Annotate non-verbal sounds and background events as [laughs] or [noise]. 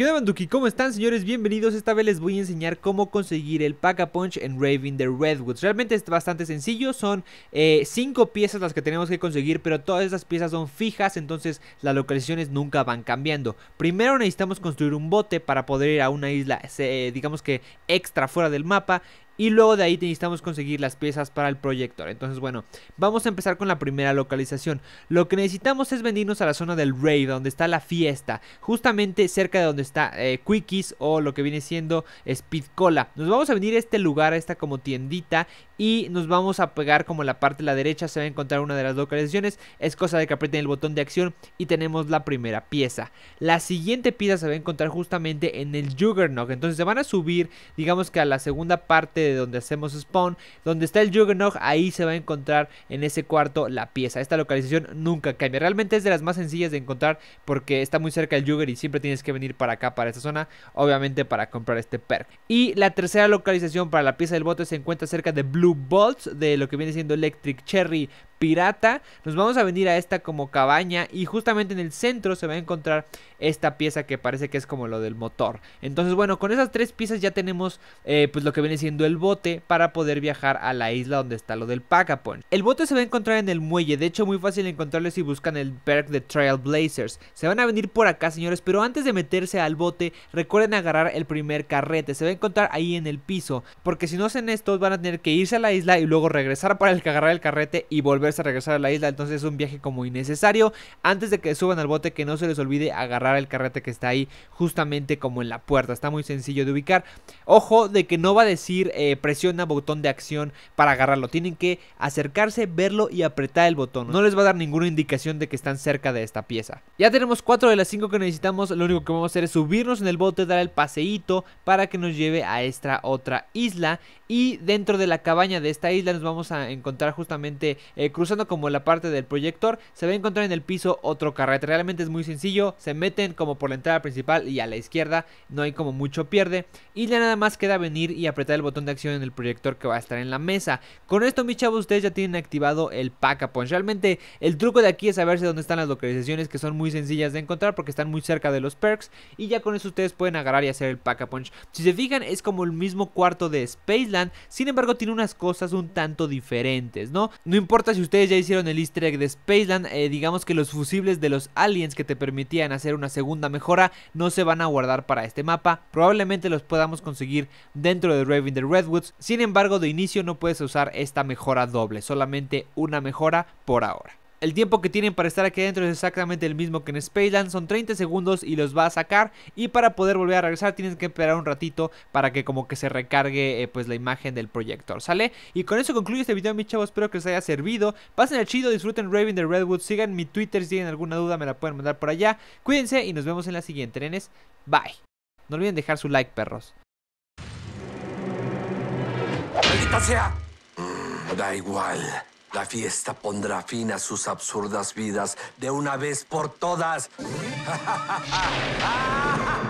¿Qué onda Banduki? ¿Cómo están señores? Bienvenidos, esta vez les voy a enseñar cómo conseguir el Pack-a-Punch en Raven the Redwoods Realmente es bastante sencillo, son 5 eh, piezas las que tenemos que conseguir Pero todas esas piezas son fijas, entonces las localizaciones nunca van cambiando Primero necesitamos construir un bote para poder ir a una isla, eh, digamos que extra fuera del mapa y luego de ahí necesitamos conseguir las piezas para el proyector. Entonces, bueno, vamos a empezar con la primera localización. Lo que necesitamos es venirnos a la zona del raid, donde está la fiesta, justamente cerca de donde está eh, Quickies o lo que viene siendo Speed Cola. Nos vamos a venir a este lugar, a esta como tiendita y nos vamos a pegar como la parte de la derecha se va a encontrar una de las localizaciones. Es cosa de que aprieten el botón de acción y tenemos la primera pieza. La siguiente pieza se va a encontrar justamente en el Juggernaut. Entonces se van a subir, digamos que a la segunda parte donde hacemos spawn, donde está el Juggernaut, ahí se va a encontrar en ese cuarto la pieza. Esta localización nunca cambia. Realmente es de las más sencillas de encontrar porque está muy cerca el Jugger y siempre tienes que venir para acá, para esta zona, obviamente para comprar este perk. Y la tercera localización para la pieza del bote se encuentra cerca de Blue Bolts, de lo que viene siendo Electric Cherry pirata, nos vamos a venir a esta como cabaña y justamente en el centro se va a encontrar esta pieza que parece que es como lo del motor. Entonces, bueno, con esas tres piezas ya tenemos eh, pues lo que viene siendo el bote para poder viajar a la isla donde está lo del Pacapon. El bote se va a encontrar en el muelle, de hecho muy fácil encontrarlo si buscan el perk de Trailblazers. Se van a venir por acá, señores, pero antes de meterse al bote, recuerden agarrar el primer carrete, se va a encontrar ahí en el piso, porque si no hacen esto van a tener que irse a la isla y luego regresar para el que agarrar el carrete y volver a regresar a la isla, entonces es un viaje como innecesario. Antes de que suban al bote, que no se les olvide agarrar el carrete que está ahí justamente como en la puerta. Está muy sencillo de ubicar. Ojo de que no va a decir eh, presiona botón de acción para agarrarlo. Tienen que acercarse, verlo y apretar el botón. No les va a dar ninguna indicación de que están cerca de esta pieza. Ya tenemos cuatro de las 5 que necesitamos. Lo único que vamos a hacer es subirnos en el bote, dar el paseíto para que nos lleve a esta otra isla. Y dentro de la cabaña de esta isla nos vamos a encontrar justamente eh, cruzando como la parte del proyector, se va a encontrar en el piso otro carrete. Realmente es muy sencillo, se meten como por la entrada principal y a la izquierda, no hay como mucho pierde. Y ya nada más queda venir y apretar el botón de acción en el proyector que va a estar en la mesa. Con esto, mis chavos, ustedes ya tienen activado el pack a punch. Realmente el truco de aquí es saberse dónde están las localizaciones que son muy sencillas de encontrar porque están muy cerca de los perks. Y ya con eso ustedes pueden agarrar y hacer el pack a punch. Si se fijan, es como el mismo cuarto de Spaceland. Sin embargo, tiene unas cosas un tanto diferentes, ¿no? No importa si ustedes ustedes ya hicieron el easter egg de Spaceland, eh, digamos que los fusibles de los aliens que te permitían hacer una segunda mejora no se van a guardar para este mapa. Probablemente los podamos conseguir dentro de Raven the Redwoods. Sin embargo, de inicio no puedes usar esta mejora doble, solamente una mejora por ahora. El tiempo que tienen para estar aquí adentro es exactamente el mismo que en Spaceland, son 30 segundos y los va a sacar y para poder volver a regresar tienen que esperar un ratito para que como que se recargue eh, pues la imagen del proyector, ¿sale? Y con eso concluye este video, mis chavos, espero que les haya servido, pasen el chido, disfruten Raven de Redwood, sigan mi Twitter si tienen alguna duda me la pueden mandar por allá, cuídense y nos vemos en la siguiente, nenes, bye. No olviden dejar su like, perros. sea! Mm, da igual. La fiesta pondrá fin a sus absurdas vidas de una vez por todas. [laughs]